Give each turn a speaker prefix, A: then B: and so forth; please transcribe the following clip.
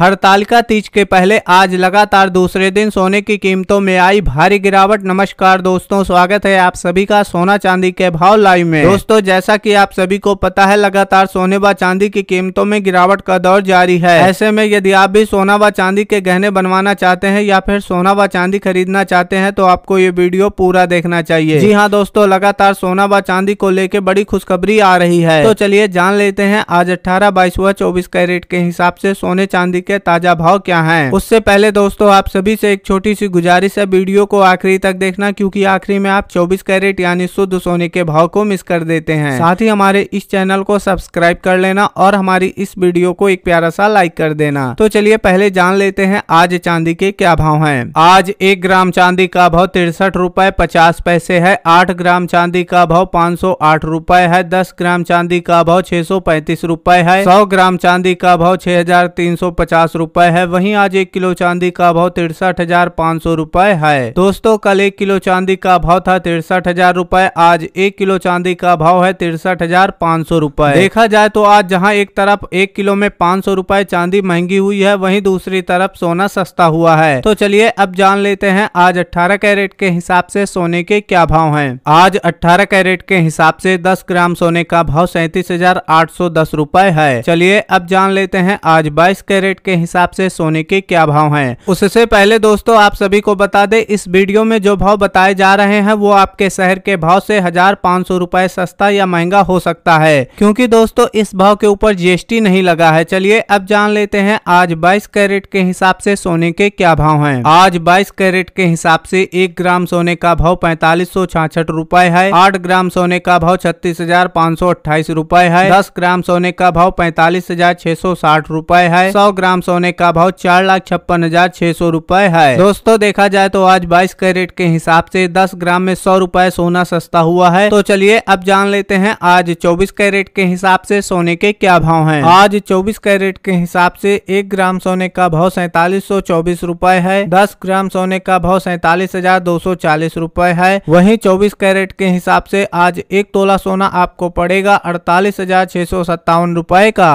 A: हड़तालिका तीज के पहले आज लगातार दूसरे दिन सोने की कीमतों में आई भारी गिरावट नमस्कार दोस्तों स्वागत है आप सभी का सोना चांदी के भाव लाइव में दोस्तों जैसा कि आप सभी को पता है लगातार सोने व चांदी की कीमतों में गिरावट का दौर जारी है ऐसे में यदि आप भी सोना व चांदी के गहने बनवाना चाहते है या फिर सोना व चांदी खरीदना चाहते है तो आपको ये वीडियो पूरा देखना चाहिए जी हाँ दोस्तों लगातार सोना व चांदी को लेकर बड़ी खुशखबरी आ रही है तो चलिए जान लेते हैं आज अठारह बाईस व चौबीस कैरेट के हिसाब से सोने चांदी के ताजा भाव क्या है उससे पहले दोस्तों आप सभी से एक छोटी सी गुजारिश है वीडियो को आखिरी तक देखना क्यूँकी आखिरी में आप चौबीस कैरेट यानी शुद्ध सोने के भाव को मिस कर देते हैं साथ ही हमारे इस चैनल को सब्सक्राइब कर लेना और हमारी इस वीडियो को एक प्यारा सा लाइक कर देना तो चलिए पहले जान लेते हैं आज चांदी के क्या भाव है आज एक ग्राम चांदी का भाव तिरसठ रूपए पचास पैसे है आठ ग्राम चांदी का भाव पाँच सौ आठ रूपए है दस ग्राम चांदी का भाव छह सौ पैंतीस रूपए है सौ ग्राम चांदी का भाव छह हजार तीन सौ पचास पचास रूपए है वहीं आज एक किलो चांदी का भाव तिरसठ हजार पाँच सौ रूपए है दोस्तों कल एक किलो चांदी का भाव था तिरसठ हजार रूपए आज एक किलो चांदी का भाव है तिरसठ हजार पाँच सौ रूपए देखा जाए तो आज जहाँ एक तरफ एक किलो में पाँच सौ रूपए चांदी महंगी हुई है वही दूसरी तरफ सोना सस्ता हुआ है तो चलिए अब जान लेते हैं आज अठारह कैरेट के हिसाब से सोने के क्या भाव है आज अठारह कैरेट के हिसाब से दस ग्राम सोने का भाव सैतीस हजार आठ सौ दस रूपए है चलिए अब जान लेते हैं आज बाईस कैरेट मार्केट के हिसाब से सोने के क्या भाव हैं उससे पहले दोस्तों आप सभी को बता दें इस वीडियो में जो भाव बताए जा रहे हैं वो आपके शहर के भाव से हजार पाँच सौ रूपए सस्ता या महंगा हो सकता है क्योंकि दोस्तों इस भाव के ऊपर जीएसटी नहीं लगा है चलिए अब जान लेते हैं आज बाईस कैरेट के हिसाब से सोने के क्या भाव है आज बाईस कैरेट के हिसाब से एक ग्राम सोने का भाव पैंतालीस सौ छाछठ रूपए है आठ ग्राम सोने का भाव छत्तीस हजार पाँच सौ अट्ठाईस रूपए है दस ग्राम सोने का भाव पैंतालीस हजार छह सौ साठ रूपए है सौ ग्राम ग्राम सोने का भाव चार लाख छप्पन हजार छह सौ रूपए है दोस्तों देखा जाए तो आज बाईस कैरेट के हिसाब से दस ग्राम में सौ रूपए सोना सस्ता हुआ है तो चलिए अब जान लेते हैं आज चौबीस कैरेट के हिसाब से सोने के क्या भाव है आज चौबीस कैरेट के हिसाब से एक ग्राम सोने का भाव सैतालीस सौ चौबीस रूपए है दस ग्राम सोने का भाव सैतालीस हजार दो सौ चालीस रूपए है वही चौबीस कैरेट के हिसाब से आज एक तोला सोना आपको पड़ेगा अड़तालीस हजार छह सौ सत्तावन रूपए का